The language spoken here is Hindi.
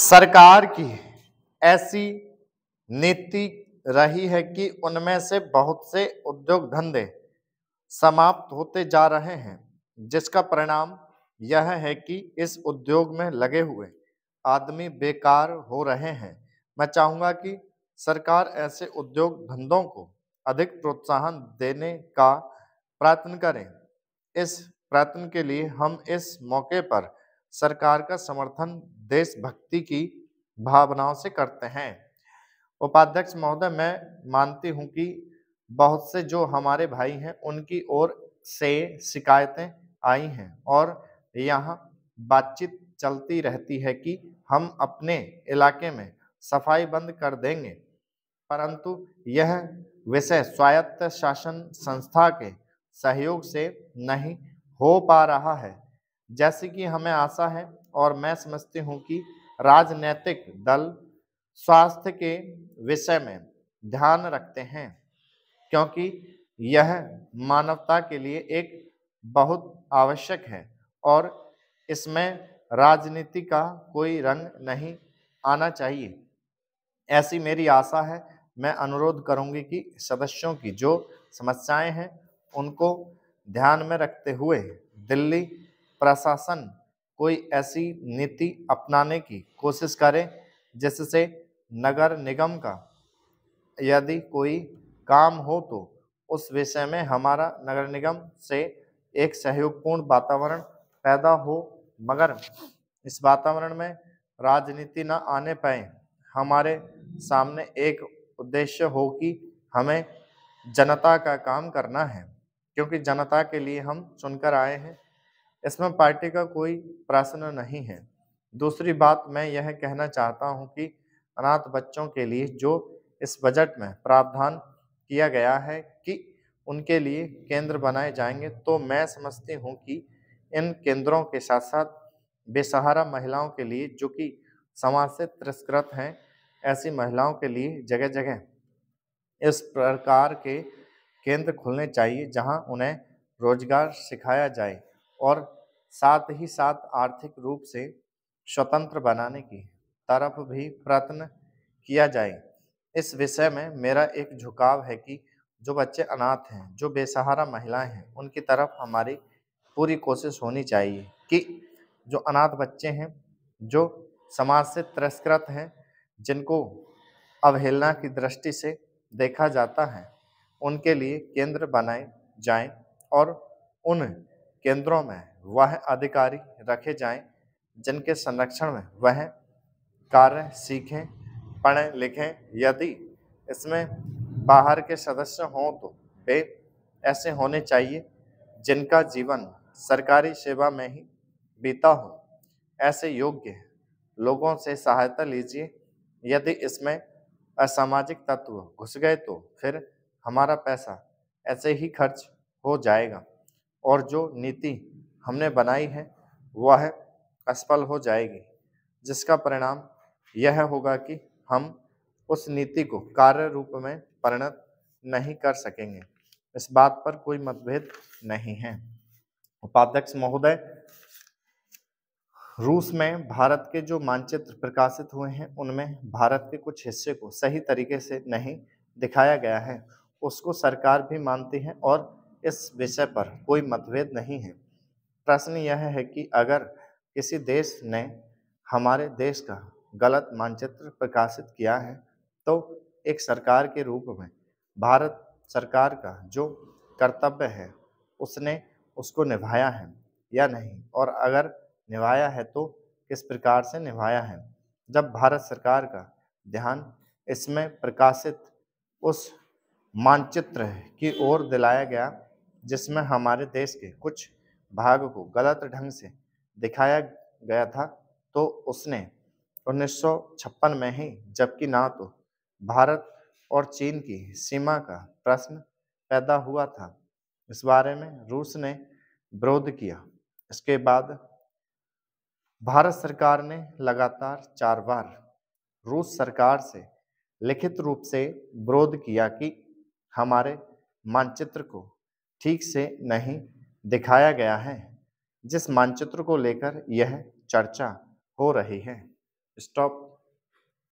सरकार की ऐसी नीति रही है कि उनमें से बहुत से उद्योग धंधे समाप्त होते जा रहे हैं जिसका परिणाम यह है कि इस उद्योग में लगे हुए आदमी बेकार हो रहे हैं मैं चाहूँगा कि सरकार ऐसे उद्योग धंधों को अधिक प्रोत्साहन देने का प्रयत्न करें इस प्रयत्न के लिए हम इस मौके पर सरकार का समर्थन देशभक्ति की भावनाओं से करते हैं उपाध्यक्ष महोदय मैं मानती हूं कि बहुत से जो हमारे भाई हैं उनकी ओर से शिकायतें आई हैं और यहाँ बातचीत चलती रहती है कि हम अपने इलाके में सफाई बंद कर देंगे परंतु यह विषय स्वायत्त शासन संस्था के सहयोग से नहीं हो पा रहा है जैसे कि हमें आशा है और मैं समझती हूँ कि राजनैतिक दल स्वास्थ्य के विषय में ध्यान रखते हैं क्योंकि यह मानवता के लिए एक बहुत आवश्यक है और इसमें राजनीति का कोई रंग नहीं आना चाहिए ऐसी मेरी आशा है मैं अनुरोध करूंगी कि सदस्यों की जो समस्याएं हैं उनको ध्यान में रखते हुए दिल्ली प्रशासन कोई ऐसी नीति अपनाने की कोशिश करे जिससे नगर निगम का यदि कोई काम हो तो उस विषय में हमारा नगर निगम से एक सहयोगपूर्ण वातावरण पैदा हो मगर इस वातावरण में राजनीति न आने पाए हमारे सामने एक उद्देश्य हो कि हमें जनता का काम करना है क्योंकि जनता के लिए हम चुनकर आए हैं इसमें पार्टी का कोई प्रश्न नहीं है दूसरी बात मैं यह कहना चाहता हूं कि अनाथ बच्चों के लिए जो इस बजट में प्रावधान किया गया है कि उनके लिए केंद्र बनाए जाएंगे तो मैं समझती हूं कि इन केंद्रों के साथ साथ बेसहारा महिलाओं के लिए जो कि समाज से तिरस्कृत हैं ऐसी महिलाओं के लिए जगह जगह इस प्रकार के केंद्र खुलने चाहिए जहां उन्हें रोजगार सिखाया जाए और साथ ही साथ आर्थिक रूप से स्वतंत्र बनाने की तरफ भी प्रयत्न किया जाए इस विषय में मेरा एक झुकाव है कि जो बच्चे अनाथ हैं जो बेसहारा महिलाएं हैं उनकी तरफ हमारी पूरी कोशिश होनी चाहिए कि जो अनाथ बच्चे हैं जो समाज से तिरस्कृत हैं जिनको अवहेलना की दृष्टि से देखा जाता है उनके लिए केंद्र बनाए जाएं और उन केंद्रों में वह अधिकारी रखे जाएं जिनके संरक्षण में वह कार्य सीखें पढ़ें लिखें यदि इसमें बाहर के सदस्य हों तो वे ऐसे होने चाहिए जिनका जीवन सरकारी सेवा में ही बीता हो ऐसे योग्य लोगों से सहायता लीजिए यदि इसमें असामाजिक तत्व घुस गए तो फिर हमारा पैसा ऐसे ही खर्च हो जाएगा और जो नीति हमने बनाई है वह असफल हो जाएगी जिसका परिणाम यह होगा कि हम उस नीति को कार्य रूप में परिणत नहीं कर सकेंगे इस बात पर कोई मतभेद नहीं है उपाध्यक्ष महोदय रूस में भारत के जो मानचित्र प्रकाशित हुए हैं उनमें भारत के कुछ हिस्से को सही तरीके से नहीं दिखाया गया है उसको सरकार भी मानती है और इस विषय पर कोई मतभेद नहीं है प्रश्न यह है कि अगर किसी देश ने हमारे देश का गलत मानचित्र प्रकाशित किया है तो एक सरकार के रूप में भारत सरकार का जो कर्तव्य है उसने उसको निभाया है या नहीं और अगर निभाया है तो किस प्रकार से निभाया है जब भारत सरकार का ध्यान इसमें प्रकाशित उस मानचित्र की ओर दिलाया गया जिसमें हमारे देश के कुछ भाग को गलत ढंग से दिखाया गया था तो उसने 1956 में ही जबकि ना तो भारत और चीन की सीमा का प्रश्न पैदा हुआ था इस बारे में रूस ने विरोध किया इसके बाद भारत सरकार ने लगातार चार बार रूस सरकार से लिखित रूप से विरोध किया कि हमारे मानचित्र को ठीक से नहीं दिखाया गया है जिस मानचित्र को लेकर यह चर्चा हो रही है स्टॉप